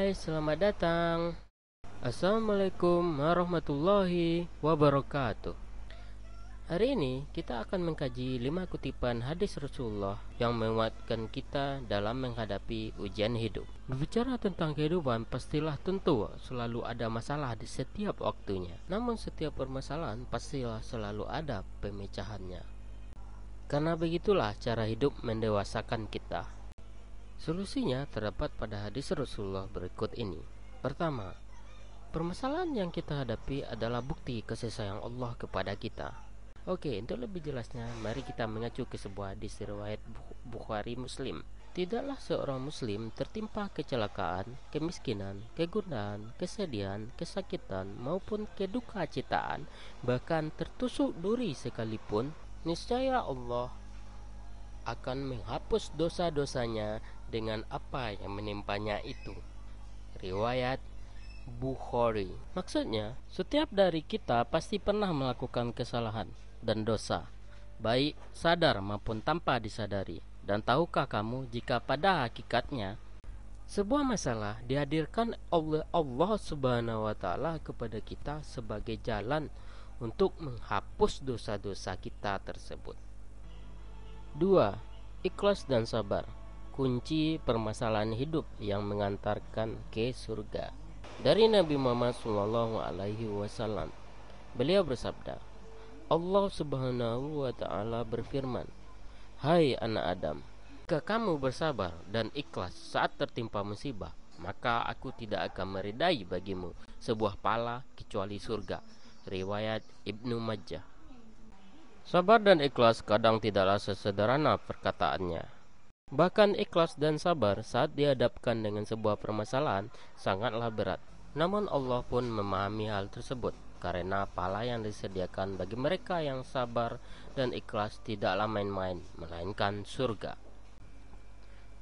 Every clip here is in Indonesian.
Hai, selamat datang. Assalamualaikum warahmatullahi wabarakatuh. Hari ini kita akan mengkaji 5 kutipan hadis Rasulullah yang menguatkan kita dalam menghadapi ujian hidup. Berbicara tentang kehidupan, pastilah tentu selalu ada masalah di setiap waktunya. Namun setiap permasalahan pastilah selalu ada pemecahannya. Karena begitulah cara hidup mendewasakan kita. Solusinya terdapat pada hadis Rasulullah berikut ini. Pertama, permasalahan yang kita hadapi adalah bukti kasih sayang Allah kepada kita. Oke, untuk lebih jelasnya, mari kita mengacu ke sebuah hadis riwayat Bukhari Muslim. Tidaklah seorang muslim tertimpa kecelakaan, kemiskinan, kegunaan, kesedihan, kesakitan, maupun keduka citaan, bahkan tertusuk duri sekalipun, niscaya Allah akan menghapus dosa-dosanya dengan apa yang menimpanya itu. Riwayat Bukhari. Maksudnya, setiap dari kita pasti pernah melakukan kesalahan dan dosa, baik sadar maupun tanpa disadari. Dan tahukah kamu jika pada hakikatnya sebuah masalah dihadirkan oleh Allah Subhanahu wa taala kepada kita sebagai jalan untuk menghapus dosa-dosa kita tersebut. 2. Ikhlas dan sabar kunci permasalahan hidup yang mengantarkan ke surga. Dari Nabi Muhammad Shallallahu Alaihi Wasallam, beliau bersabda, Allah Subhanahu Wa Taala berfirman, Hai anak Adam, jika kamu bersabar dan ikhlas saat tertimpa musibah, maka aku tidak akan meredai bagimu sebuah pala kecuali surga. Riwayat Ibnu Majah. Sabar dan ikhlas kadang tidaklah sesederhana perkataannya, Bahkan ikhlas dan sabar saat dihadapkan dengan sebuah permasalahan sangatlah berat. Namun Allah pun memahami hal tersebut karena pahala yang disediakan bagi mereka yang sabar dan ikhlas tidaklah main-main, melainkan surga.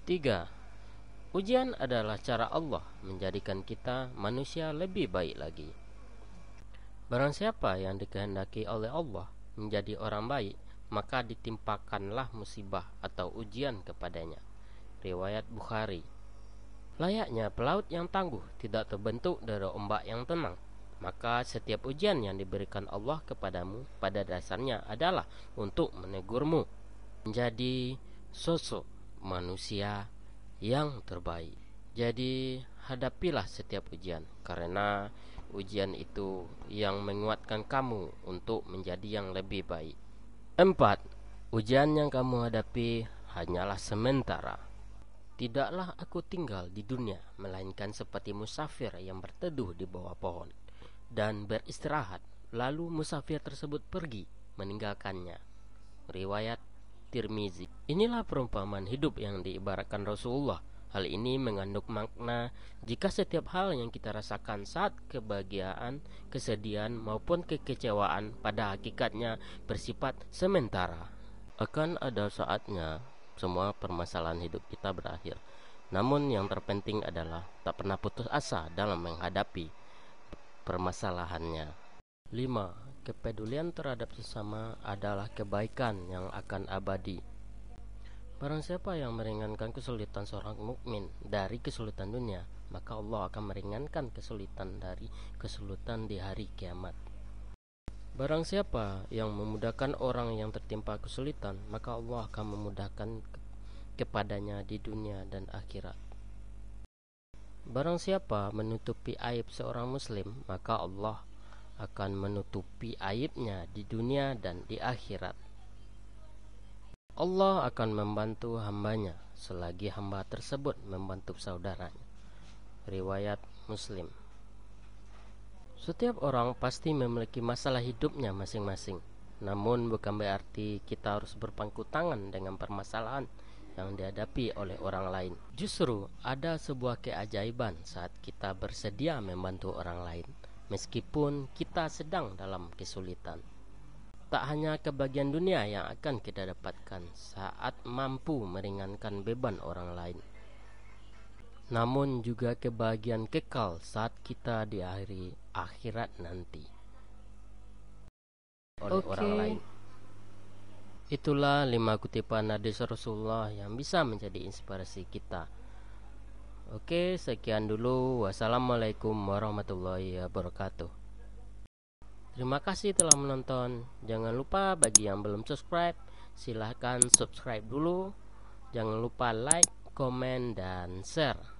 3. Ujian adalah cara Allah menjadikan kita manusia lebih baik lagi. Barang siapa yang dikehendaki oleh Allah menjadi orang baik, maka ditimpakanlah musibah atau ujian kepadanya. Riwayat Bukhari Layaknya pelaut yang tangguh tidak terbentuk dari ombak yang tenang, maka setiap ujian yang diberikan Allah kepadamu pada dasarnya adalah untuk menegurmu menjadi sosok manusia yang terbaik. Jadi hadapilah setiap ujian karena ujian itu yang menguatkan kamu untuk menjadi yang lebih baik. Empat, ujian yang kamu hadapi hanyalah sementara. Tidaklah aku tinggal di dunia, melainkan seperti musafir yang berteduh di bawah pohon dan beristirahat. Lalu musafir tersebut pergi meninggalkannya. Riwayat Tirmizi. Inilah perumpamaan hidup yang diibaratkan Rasulullah Hal ini mengandung makna jika setiap hal yang kita rasakan saat kebahagiaan, kesedihan, maupun kekecewaan pada hakikatnya bersifat sementara. Akan ada saatnya semua permasalahan hidup kita berakhir. Namun yang terpenting adalah tak pernah putus asa dalam menghadapi permasalahannya. 5. Kepedulian terhadap sesama adalah kebaikan yang akan abadi. Barang siapa yang meringankan kesulitan seorang mukmin dari kesulitan dunia, maka Allah akan meringankan kesulitan dari kesulitan di hari kiamat. Barang siapa yang memudahkan orang yang tertimpa kesulitan, maka Allah akan memudahkan kepadanya di dunia dan akhirat. Barang siapa menutupi aib seorang muslim, maka Allah akan menutupi aibnya di dunia dan di akhirat. Allah akan membantu hambanya selagi hamba tersebut membantu saudaranya. Riwayat Muslim. Setiap orang pasti memiliki masalah hidupnya masing-masing. Namun bukan berarti kita harus berpangku tangan dengan permasalahan yang dihadapi oleh orang lain. Justru ada sebuah keajaiban saat kita bersedia membantu orang lain meskipun kita sedang dalam kesulitan tak hanya kebahagiaan dunia yang akan kita dapatkan saat mampu meringankan beban orang lain, namun juga kebahagiaan kekal saat kita di hari akhirat nanti oleh okay. orang lain. Itulah lima kutipan hadis Rasulullah yang bisa menjadi inspirasi kita. Oke, sekian dulu. Wassalamualaikum warahmatullahi wabarakatuh. Terima kasih telah menonton. Jangan lupa bagi yang belum subscribe, silahkan subscribe dulu. Jangan lupa like, comment, dan share.